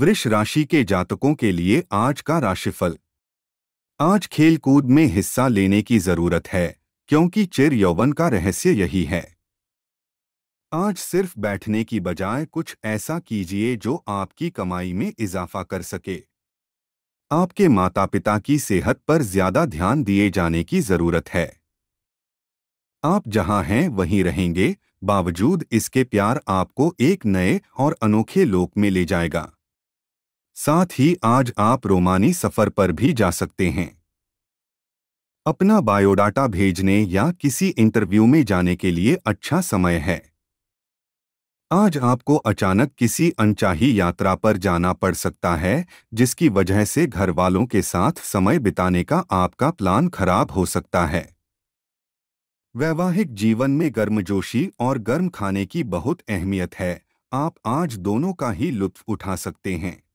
वृष राशि के जातकों के लिए आज का राशिफल आज खेलकूद में हिस्सा लेने की जरूरत है क्योंकि चिर यौवन का रहस्य यही है आज सिर्फ बैठने की बजाय कुछ ऐसा कीजिए जो आपकी कमाई में इजाफा कर सके आपके माता पिता की सेहत पर ज्यादा ध्यान दिए जाने की जरूरत है आप जहां हैं वहीं रहेंगे बावजूद इसके प्यार आपको एक नए और अनोखे लोक में ले जाएगा साथ ही आज आप रोमानी सफर पर भी जा सकते हैं अपना बायोडाटा भेजने या किसी इंटरव्यू में जाने के लिए अच्छा समय है आज आपको अचानक किसी अनचाही यात्रा पर जाना पड़ सकता है जिसकी वजह से घर वालों के साथ समय बिताने का आपका प्लान खराब हो सकता है वैवाहिक जीवन में गर्मजोशी और गर्म खाने की बहुत अहमियत है आप आज दोनों का ही लुत्फ उठा सकते हैं